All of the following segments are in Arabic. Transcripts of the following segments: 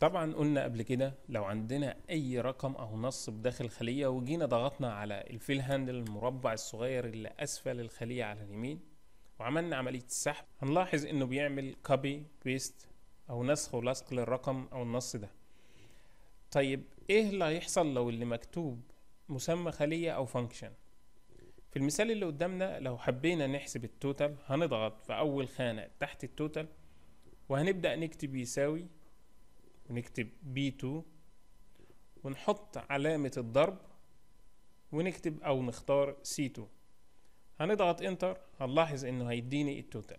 طبعا قلنا قبل كده لو عندنا اي رقم او نص بداخل الخليه وجينا ضغطنا على الفيل هاندل المربع الصغير اللي اسفل الخليه على اليمين وعملنا عمليه السحب هنلاحظ انه بيعمل كوبي بيست او نسخ ولصق للرقم او النص ده طيب ايه اللي هيحصل لو اللي مكتوب مسمى خليه او فانكشن في المثال اللي قدامنا لو حبينا نحسب التوتال هنضغط في اول خانه تحت التوتال وهنبدا نكتب يساوي ونكتب B2 ونحط علامة الضرب ونكتب أو نختار C2 هنضغط انتر هنلاحظ انه هيديني التوتال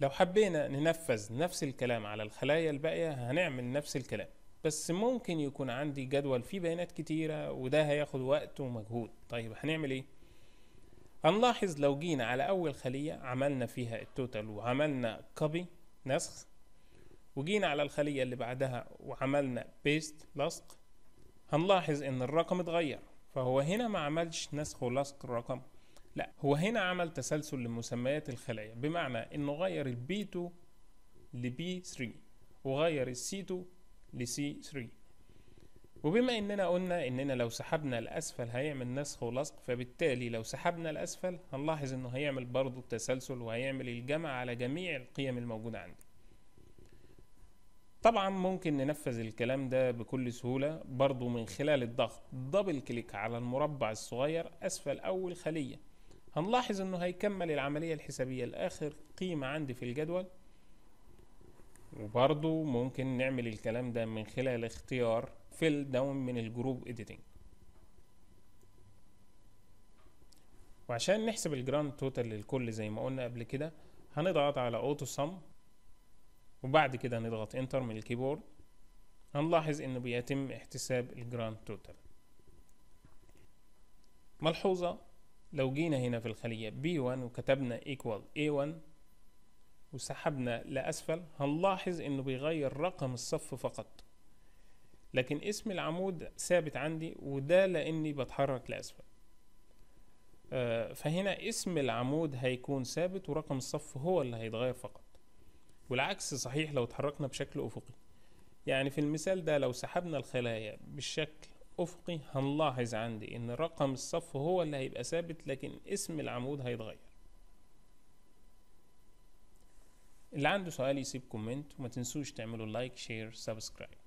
لو حبينا ننفذ نفس الكلام على الخلايا الباقية هنعمل نفس الكلام بس ممكن يكون عندي جدول فيه بيانات كتيرة وده هياخد وقت ومجهود طيب هنعمل ايه؟ هنلاحظ لو جينا على اول خلية عملنا فيها التوتال وعملنا كوبي نسخ وجينا على الخلية اللي بعدها وعملنا بيست لصق هنلاحظ ان الرقم اتغير فهو هنا ما عملش نسخ ولصق الرقم لا هو هنا عمل تسلسل لمسميات الخلايا بمعنى انه غير البي 2 لبي 3 وغير السي 2 لسي 3 وبما اننا قلنا اننا لو سحبنا لاسفل هيعمل نسخ ولصق فبالتالي لو سحبنا لاسفل هنلاحظ انه هيعمل برضو التسلسل وهيعمل الجمع على جميع القيم الموجودة عندي طبعا ممكن ننفذ الكلام ده بكل سهولة برضو من خلال الضغط دبل كليك على المربع الصغير أسفل أول خلية هنلاحظ أنه هيكمل العملية الحسابية لآخر قيمة عندي في الجدول وبرضو ممكن نعمل الكلام ده من خلال اختيار فيل داون من الجروب اديتنج وعشان نحسب الجراند توتال للكل زي ما قلنا قبل كده هنضغط على اوتو سم وبعد كده نضغط انتر من الكيبورد هنلاحظ انه بيتم احتساب الجراند توتال ملحوظة لو جينا هنا في الخلية B1 وكتبنا equal A1 وسحبنا لأسفل هنلاحظ انه بيغير رقم الصف فقط لكن اسم العمود ثابت عندي وده لاني بتحرك لأسفل آه، فهنا اسم العمود هيكون ثابت ورقم الصف هو اللي هيتغير فقط والعكس صحيح لو اتحركنا بشكل أفقي يعني في المثال ده لو سحبنا الخلايا بالشكل أفقي هنلاحظ عندي إن رقم الصف هو اللي هيبقى ثابت لكن اسم العمود هيتغير اللي عنده سؤال يسيب كومنت وما تنسوش تعملوا لايك شير سبسكرايب